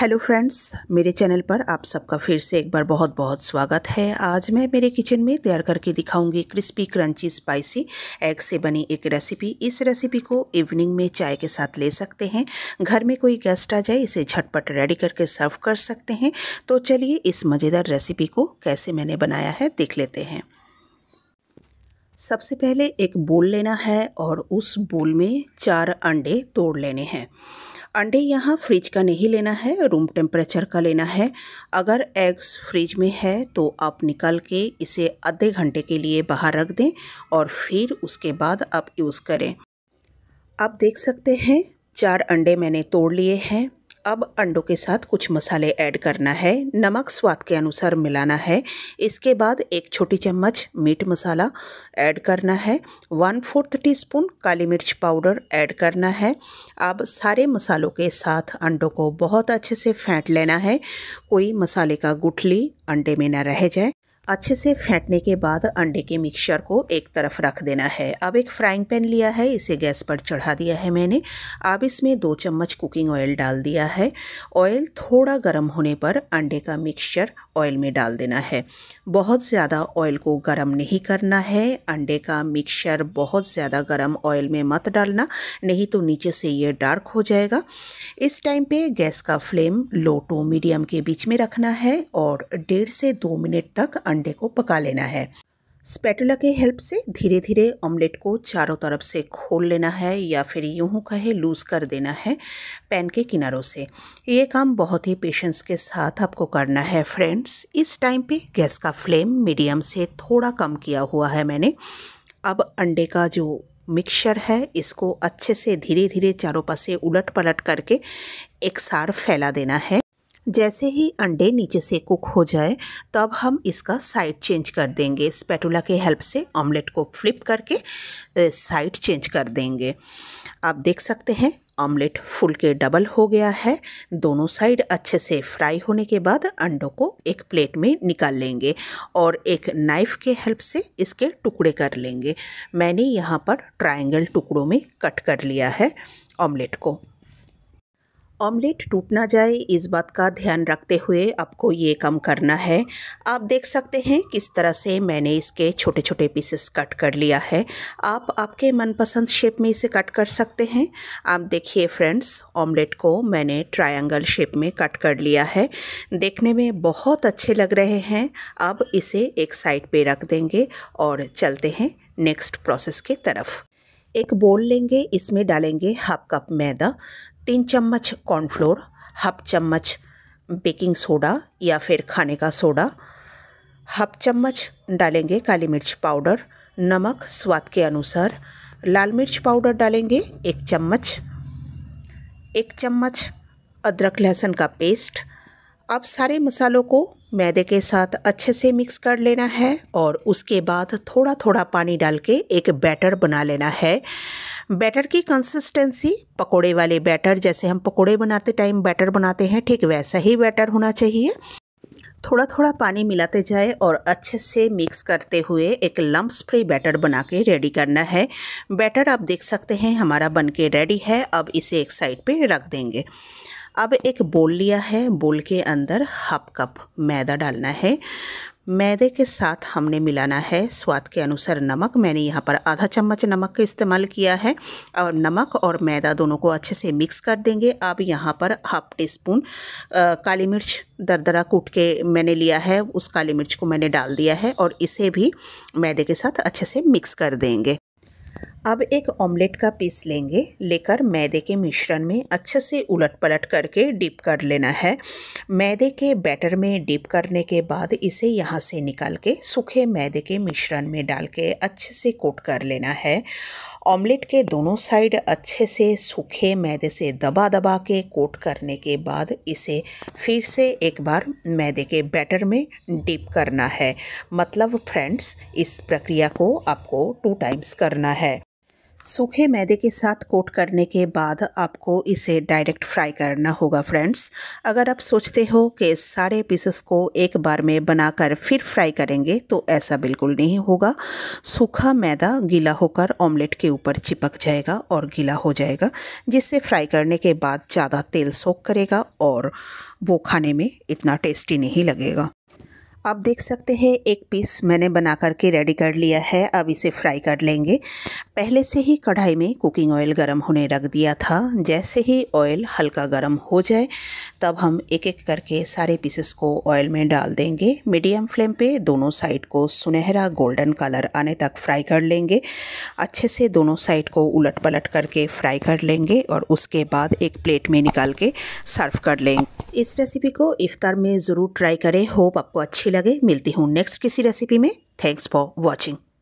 hello friends मेरे channel पर आप सबका फिर से एक बार बहुत बहुत स्वागत है आज मैं मेरे किचन में तैयार करके दिखाऊंगी क्रिस्पी क्रंची स्पाइसी एग से बनी एक रेसिपी इस रेसिपी को इवनिंग में चाय के साथ ले सकते हैं घर में कोई गेस्ट आ जाए इसे झटपट रेडी करके सर्व कर सकते हैं तो चलिए इस मज़ेदार रेसिपी को कैसे मैंने बनाया है देख लेते हैं सबसे पहले एक बोल लेना है और उस बोल में चार अंडे तोड़ लेने हैं अंडे यहाँ फ्रिज का नहीं लेना है रूम टेम्परेचर का लेना है अगर एग्स फ्रिज में है तो आप निकाल के इसे आधे घंटे के लिए बाहर रख दें और फिर उसके बाद आप यूज़ करें आप देख सकते हैं चार अंडे मैंने तोड़ लिए हैं अब अंडों के साथ कुछ मसाले ऐड करना है नमक स्वाद के अनुसार मिलाना है इसके बाद एक छोटी चम्मच मीट मसाला ऐड करना है वन फोर्थ टीस्पून काली मिर्च पाउडर ऐड करना है अब सारे मसालों के साथ अंडों को बहुत अच्छे से फेंट लेना है कोई मसाले का गुठली अंडे में ना रह जाए अच्छे से फेंटने के बाद अंडे के मिक्सचर को एक तरफ रख देना है अब एक फ्राइंग पैन लिया है इसे गैस पर चढ़ा दिया है मैंने अब इसमें दो चम्मच कुकिंग ऑयल डाल दिया है ऑयल थोड़ा गर्म होने पर अंडे का मिक्सचर ऑयल में डाल देना है बहुत ज़्यादा ऑयल को गर्म नहीं करना है अंडे का मिक्सचर बहुत ज़्यादा गर्म ऑयल में मत डालना नहीं तो नीचे से ये डार्क हो जाएगा इस टाइम पे गैस का फ्लेम लो टू मीडियम के बीच में रखना है और डेढ़ से दो मिनट तक अंडे को पका लेना है स्पैटुला के हेल्प से धीरे धीरे ऑमलेट को चारों तरफ से खोल लेना है या फिर यूं कहे लूज कर देना है पैन के किनारों से ये काम बहुत ही पेशेंस के साथ आपको करना है फ्रेंड्स इस टाइम पे गैस का फ्लेम मीडियम से थोड़ा कम किया हुआ है मैंने अब अंडे का जो मिक्सचर है इसको अच्छे से धीरे धीरे चारों पास उलट पलट करके एक सार फैला देना है जैसे ही अंडे नीचे से कुक हो जाए तब हम इसका साइड चेंज कर देंगे स्पेटुला के हेल्प से ऑमलेट को फ्लिप करके साइड चेंज कर देंगे आप देख सकते हैं ऑमलेट फुल के डबल हो गया है दोनों साइड अच्छे से फ्राई होने के बाद अंडों को एक प्लेट में निकाल लेंगे और एक नाइफ़ के हेल्प से इसके टुकड़े कर लेंगे मैंने यहाँ पर ट्रायंगल टुकड़ों में कट कर लिया है ऑमलेट को ऑमलेट टूट ना जाए इस बात का ध्यान रखते हुए आपको ये कम करना है आप देख सकते हैं किस तरह से मैंने इसके छोटे छोटे पीसेस कट कर लिया है आप आपके मनपसंद शेप में इसे कट कर सकते हैं आप देखिए फ्रेंड्स ऑमलेट को मैंने ट्रायंगल शेप में कट कर लिया है देखने में बहुत अच्छे लग रहे हैं अब इसे एक साइड पर रख देंगे और चलते हैं नेक्स्ट प्रोसेस की तरफ एक बोल लेंगे इसमें डालेंगे हाफ कप मैदा तीन चम्मच कॉर्नफ्लोर हाफ चम्मच बेकिंग सोडा या फिर खाने का सोडा हाफ चम्मच डालेंगे काली मिर्च पाउडर नमक स्वाद के अनुसार लाल मिर्च पाउडर डालेंगे एक चम्मच एक चम्मच अदरक लहसुन का पेस्ट अब सारे मसालों को मैदे के साथ अच्छे से मिक्स कर लेना है और उसके बाद थोड़ा थोड़ा पानी डाल के एक बैटर बना लेना है बैटर की कंसिस्टेंसी पकोड़े वाले बैटर जैसे हम पकोड़े बनाते टाइम बैटर बनाते हैं ठीक वैसा ही बैटर होना चाहिए थोड़ा थोड़ा पानी मिलाते जाए और अच्छे से मिक्स करते हुए एक लम्ब स्प्रे बैटर बना के रेडी करना है बैटर आप देख सकते हैं हमारा बन के रेडी है अब इसे एक साइड पे रख देंगे अब एक बोल लिया है बोल के अंदर हाफ कप मैदा डालना है मैदे के साथ हमने मिलाना है स्वाद के अनुसार नमक मैंने यहाँ पर आधा चम्मच नमक का इस्तेमाल किया है और नमक और मैदा दोनों को अच्छे से मिक्स कर देंगे अब यहाँ पर हाफ टी स्पून काली मिर्च दरदरा कूट के मैंने लिया है उस काली मिर्च को मैंने डाल दिया है और इसे भी मैदे के साथ अच्छे से मिक्स कर देंगे अब एक ऑमलेट का पीस लेंगे लेकर मैदे के मिश्रण में अच्छे से उलट पलट करके डिप कर लेना है मैदे के बैटर में डिप करने के बाद इसे यहाँ से निकाल के सूखे मैदे के मिश्रण में डाल के अच्छे से कोट कर लेना है ऑमलेट के दोनों साइड अच्छे से सूखे मैदे से दबा दबा के कोट करने के बाद इसे फिर से एक बार मैदे के बैटर में डिप करना है मतलब फ्रेंड्स इस प्रक्रिया को आपको टू टाइम्स करना है सूखे मैदे के साथ कोट करने के बाद आपको इसे डायरेक्ट फ्राई करना होगा फ्रेंड्स अगर आप सोचते हो कि सारे पीसेस को एक बार में बनाकर फिर फ्राई करेंगे तो ऐसा बिल्कुल नहीं होगा सूखा मैदा गीला होकर ऑमलेट के ऊपर चिपक जाएगा और गीला हो जाएगा जिससे फ्राई करने के बाद ज़्यादा तेल सोख करेगा और वो खाने में इतना टेस्टी नहीं लगेगा आप देख सकते हैं एक पीस मैंने बना करके रेडी कर लिया है अब इसे फ्राई कर लेंगे पहले से ही कढ़ाई में कुकिंग ऑयल गर्म होने रख दिया था जैसे ही ऑयल हल्का गर्म हो जाए तब हम एक एक करके सारे पीसेस को ऑयल में डाल देंगे मीडियम फ्लेम पे दोनों साइड को सुनहरा गोल्डन कलर आने तक फ्राई कर लेंगे अच्छे से दोनों साइड को उलट पलट करके फ्राई कर लेंगे और उसके बाद एक प्लेट में निकाल के सर्व कर लेंगे इस रेसिपी को इफ्तार में ज़रूर ट्राई करें होप आपको अच्छी लगे मिलती हूँ नेक्स्ट किसी रेसिपी में थैंक्स फॉर वॉचिंग